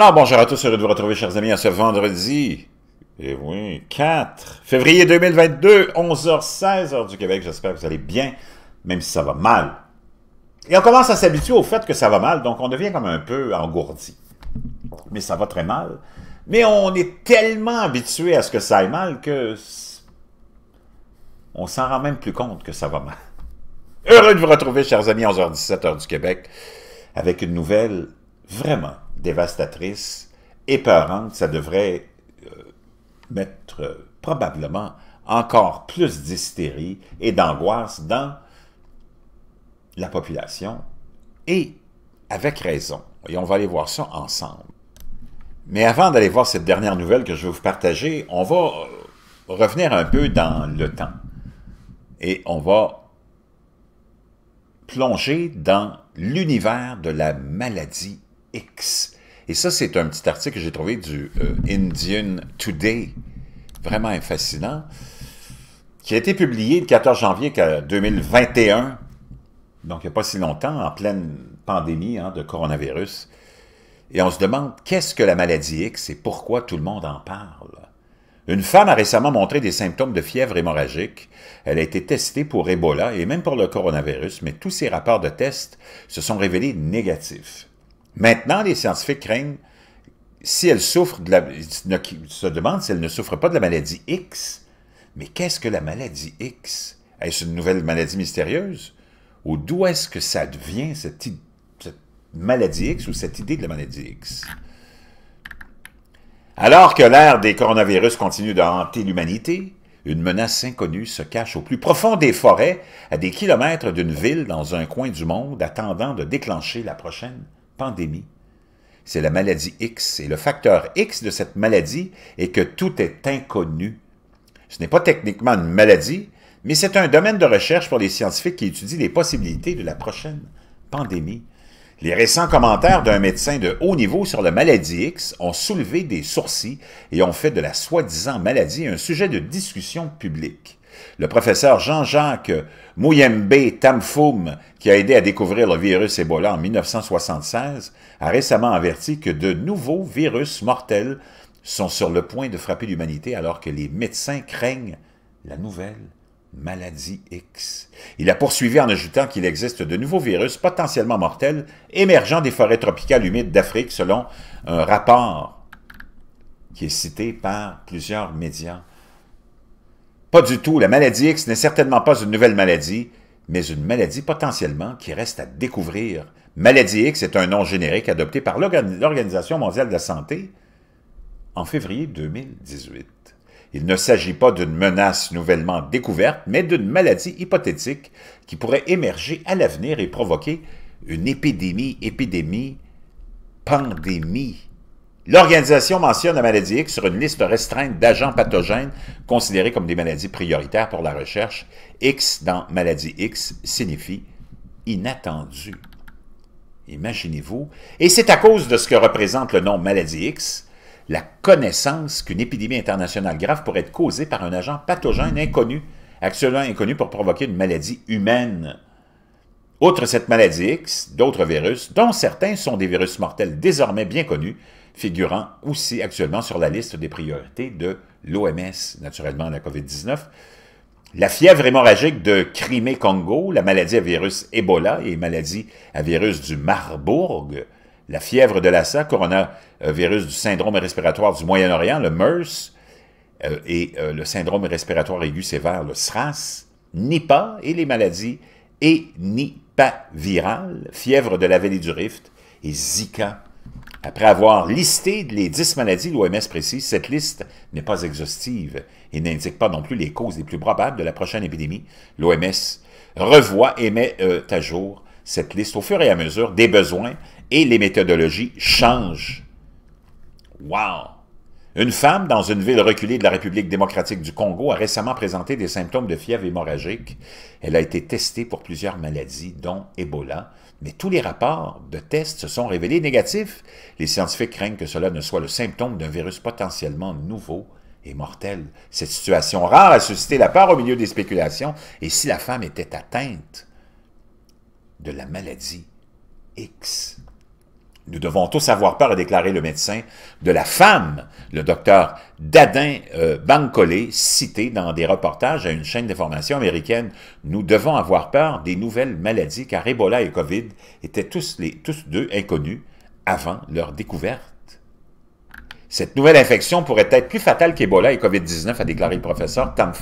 Alors bonjour à tous, heureux de vous retrouver chers amis à ce vendredi, et eh oui, 4 février 2022, 11h16 heure du Québec, j'espère que vous allez bien, même si ça va mal. Et on commence à s'habituer au fait que ça va mal, donc on devient comme un peu engourdi. Mais ça va très mal. Mais on est tellement habitué à ce que ça aille mal que on s'en rend même plus compte que ça va mal. Heureux de vous retrouver, chers amis, 11h17, heure du Québec, avec une nouvelle vraiment dévastatrice, épeurante, ça devrait euh, mettre euh, probablement encore plus d'hystérie et d'angoisse dans la population, et avec raison. Et on va aller voir ça ensemble. Mais avant d'aller voir cette dernière nouvelle que je vais vous partager, on va euh, revenir un peu dans le temps. Et on va plonger dans l'univers de la maladie X. Et ça, c'est un petit article que j'ai trouvé du euh, Indian Today, vraiment fascinant, qui a été publié le 14 janvier 2021, donc il n'y a pas si longtemps, en pleine pandémie hein, de coronavirus. Et on se demande qu'est-ce que la maladie X et pourquoi tout le monde en parle. Une femme a récemment montré des symptômes de fièvre hémorragique. Elle a été testée pour Ebola et même pour le coronavirus, mais tous ses rapports de tests se sont révélés négatifs. Maintenant, les scientifiques craignent si elle souffre de la... se demandent si elle ne souffre pas de la maladie X. Mais qu'est-ce que la maladie X? Est-ce une nouvelle maladie mystérieuse? Ou d'où est-ce que ça devient, cette, maladie X ou cette idée de la maladie X? Alors que l'ère des coronavirus continue de hanter l'humanité, une menace inconnue se cache au plus profond des forêts, à des kilomètres d'une ville dans un coin du monde, attendant de déclencher la prochaine pandémie. C'est la maladie X, et le facteur X de cette maladie est que tout est inconnu. Ce n'est pas techniquement une maladie, mais c'est un domaine de recherche pour les scientifiques qui étudient les possibilités de la prochaine pandémie. Les récents commentaires d'un médecin de haut niveau sur la maladie X ont soulevé des sourcils et ont fait de la soi-disant maladie un sujet de discussion publique. Le professeur Jean-Jacques Mouyembe Tamfoum, qui a aidé à découvrir le virus Ebola en 1976, a récemment averti que de nouveaux virus mortels sont sur le point de frapper l'humanité alors que les médecins craignent la nouvelle maladie X. Il a poursuivi en ajoutant qu'il existe de nouveaux virus potentiellement mortels émergeant des forêts tropicales humides d'Afrique selon un rapport qui est cité par plusieurs médias pas du tout. La maladie X n'est certainement pas une nouvelle maladie, mais une maladie potentiellement qui reste à découvrir. Maladie X est un nom générique adopté par l'Organisation mondiale de la santé en février 2018. Il ne s'agit pas d'une menace nouvellement découverte, mais d'une maladie hypothétique qui pourrait émerger à l'avenir et provoquer une épidémie, épidémie, pandémie L'organisation mentionne la maladie X sur une liste restreinte d'agents pathogènes considérés comme des maladies prioritaires pour la recherche. X dans maladie X signifie inattendu. Imaginez-vous. Et c'est à cause de ce que représente le nom maladie X, la connaissance qu'une épidémie internationale grave pourrait être causée par un agent pathogène inconnu, actuellement inconnu pour provoquer une maladie humaine. Outre cette maladie X, d'autres virus, dont certains sont des virus mortels désormais bien connus, figurant aussi actuellement sur la liste des priorités de l'OMS, naturellement la COVID-19. La fièvre hémorragique de Crimée-Congo, la maladie à virus Ebola et maladie à virus du Marbourg, la fièvre de Lassa, coronavirus du syndrome respiratoire du Moyen-Orient, le MERS, euh, et euh, le syndrome respiratoire aigu sévère, le SRAS, NIPA et les maladies et NIPA virales, fièvre de la vallée du Rift et Zika après avoir listé les 10 maladies, l'OMS précise cette liste n'est pas exhaustive et n'indique pas non plus les causes les plus probables de la prochaine épidémie. L'OMS revoit et met euh, à jour cette liste au fur et à mesure des besoins et les méthodologies changent. Wow! Une femme dans une ville reculée de la République démocratique du Congo a récemment présenté des symptômes de fièvre hémorragique. Elle a été testée pour plusieurs maladies, dont Ebola, mais tous les rapports de tests se sont révélés négatifs. Les scientifiques craignent que cela ne soit le symptôme d'un virus potentiellement nouveau et mortel. Cette situation rare a suscité la part au milieu des spéculations, et si la femme était atteinte de la maladie X nous devons tous avoir peur, a déclaré le médecin, de la femme, le docteur Dadin euh, cité dans des reportages à une chaîne d'information américaine. Nous devons avoir peur des nouvelles maladies, car Ebola et Covid étaient tous, les, tous deux inconnus avant leur découverte. Cette nouvelle infection pourrait être plus fatale qu'Ebola et COVID-19, a déclaré le professeur Tam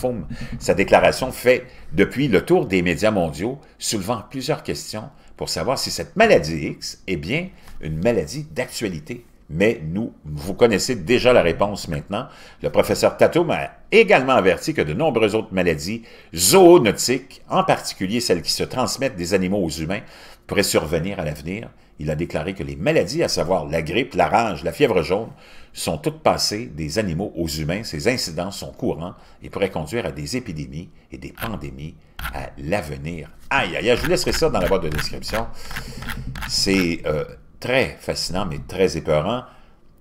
Sa déclaration fait depuis le tour des médias mondiaux, soulevant plusieurs questions pour savoir si cette maladie X est bien une maladie d'actualité. Mais nous, vous connaissez déjà la réponse maintenant. Le professeur Tato a également averti que de nombreuses autres maladies zoonotiques, en particulier celles qui se transmettent des animaux aux humains, pourraient survenir à l'avenir. Il a déclaré que les maladies, à savoir la grippe, la rage, la fièvre jaune, sont toutes passées des animaux aux humains. Ces incidents sont courants et pourraient conduire à des épidémies et des pandémies à l'avenir. Aïe, aïe, je vous laisserai ça dans la boîte de description. C'est... Euh, très fascinant, mais très épeurant.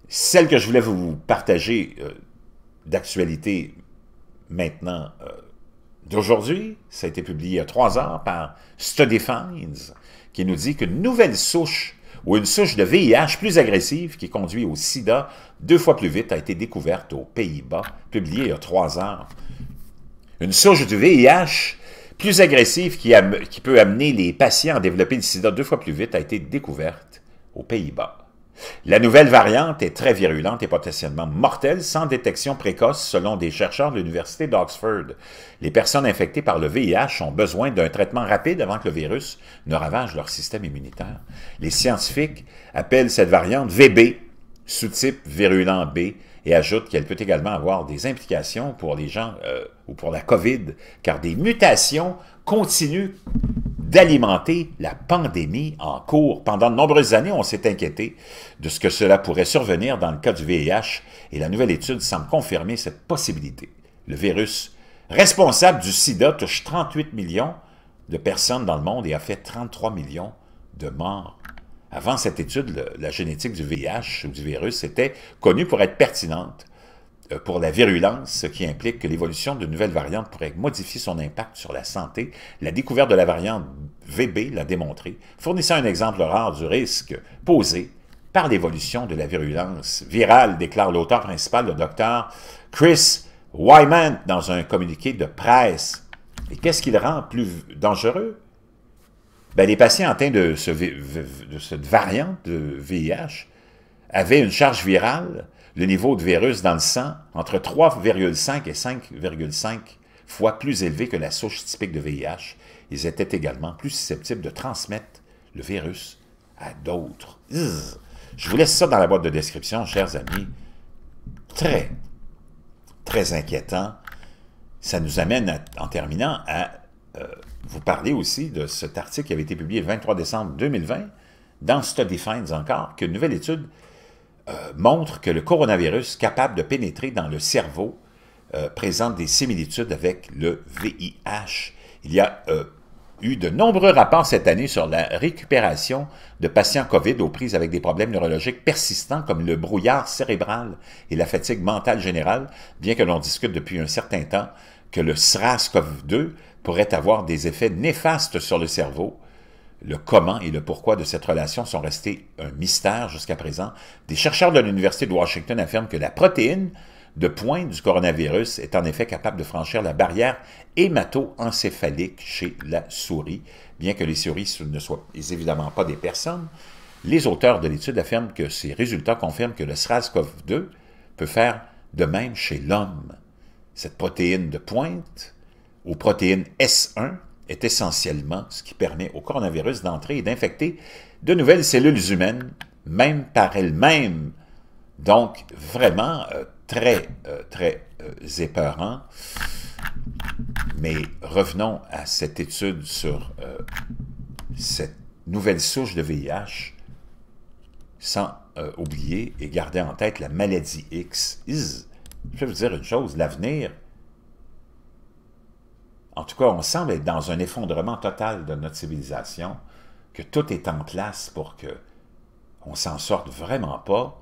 Celle que je voulais vous partager euh, d'actualité maintenant euh, d'aujourd'hui, ça a été publié il y a trois heures par StudyFinds, qui nous dit qu'une nouvelle souche ou une souche de VIH plus agressive qui conduit au sida deux fois plus vite a été découverte aux Pays-Bas, publiée il y a trois heures. Une souche du VIH plus agressive qui, qui, peut amener les patients à développer le sida deux fois plus vite a été découverte aux Pays-Bas. La nouvelle variante est très virulente et potentiellement mortelle sans détection précoce selon des chercheurs de l'Université d'Oxford. Les personnes infectées par le VIH ont besoin d'un traitement rapide avant que le virus ne ravage leur système immunitaire. Les scientifiques appellent cette variante VB, sous-type virulent B, et ajoutent qu'elle peut également avoir des implications pour les gens euh, ou pour la COVID, car des mutations continuent d'alimenter la pandémie en cours. Pendant de nombreuses années, on s'est inquiété de ce que cela pourrait survenir dans le cas du VIH et la nouvelle étude semble confirmer cette possibilité. Le virus responsable du sida touche 38 millions de personnes dans le monde et a fait 33 millions de morts. Avant cette étude, la génétique du VIH ou du virus était connue pour être pertinente euh, pour la virulence, ce qui implique que l'évolution de nouvelles variantes pourrait modifier son impact sur la santé. La découverte de la variante VB l'a démontré, fournissant un exemple rare du risque posé par l'évolution de la virulence virale, déclare l'auteur principal, le docteur Chris Wyman, dans un communiqué de presse. Et qu'est-ce qui le rend plus dangereux? Ben, les patients atteints de, de cette variante de VIH avaient une charge virale le niveau de virus dans le sang entre 3,5 et 5,5 fois plus élevé que la souche typique de VIH. Ils étaient également plus susceptibles de transmettre le virus à d'autres. Je vous laisse ça dans la boîte de description, chers amis. Très, très inquiétant. Ça nous amène, en terminant, à euh, vous parler aussi de cet article qui avait été publié le 23 décembre 2020 dans Study Finds encore, qu'une nouvelle étude euh, montre que le coronavirus capable de pénétrer dans le cerveau euh, présente des similitudes avec le VIH. Il y a euh, eu de nombreux rapports cette année sur la récupération de patients COVID aux prises avec des problèmes neurologiques persistants comme le brouillard cérébral et la fatigue mentale générale, bien que l'on discute depuis un certain temps que le SRAS-CoV-2 pourrait avoir des effets néfastes sur le cerveau le comment et le pourquoi de cette relation sont restés un mystère jusqu'à présent. Des chercheurs de l'Université de Washington affirment que la protéine de pointe du coronavirus est en effet capable de franchir la barrière hémato-encéphalique chez la souris. Bien que les souris ne soient évidemment pas des personnes, les auteurs de l'étude affirment que ces résultats confirment que le SRAS-CoV-2 peut faire de même chez l'homme. Cette protéine de pointe, ou protéine S1, est essentiellement ce qui permet au coronavirus d'entrer et d'infecter de nouvelles cellules humaines, même par elles-mêmes. Donc, vraiment euh, très, euh, très euh, épeurant. Mais revenons à cette étude sur cette nouvelle souche de VIH, sans oublier et garder en tête la maladie X. je vais vous dire une chose, l'avenir en tout cas, on semble être dans un effondrement total de notre civilisation, que tout est en place pour que on s'en sorte vraiment pas.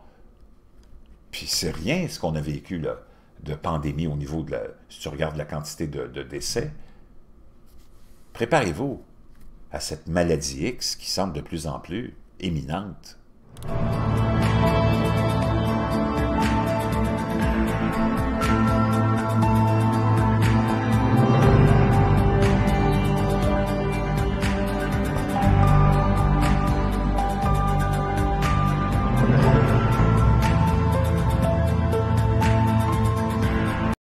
Puis c'est rien ce qu'on a vécu là, de pandémie au niveau de la, si tu regardes la quantité de décès. Préparez-vous à cette maladie X qui semble de plus en plus éminente.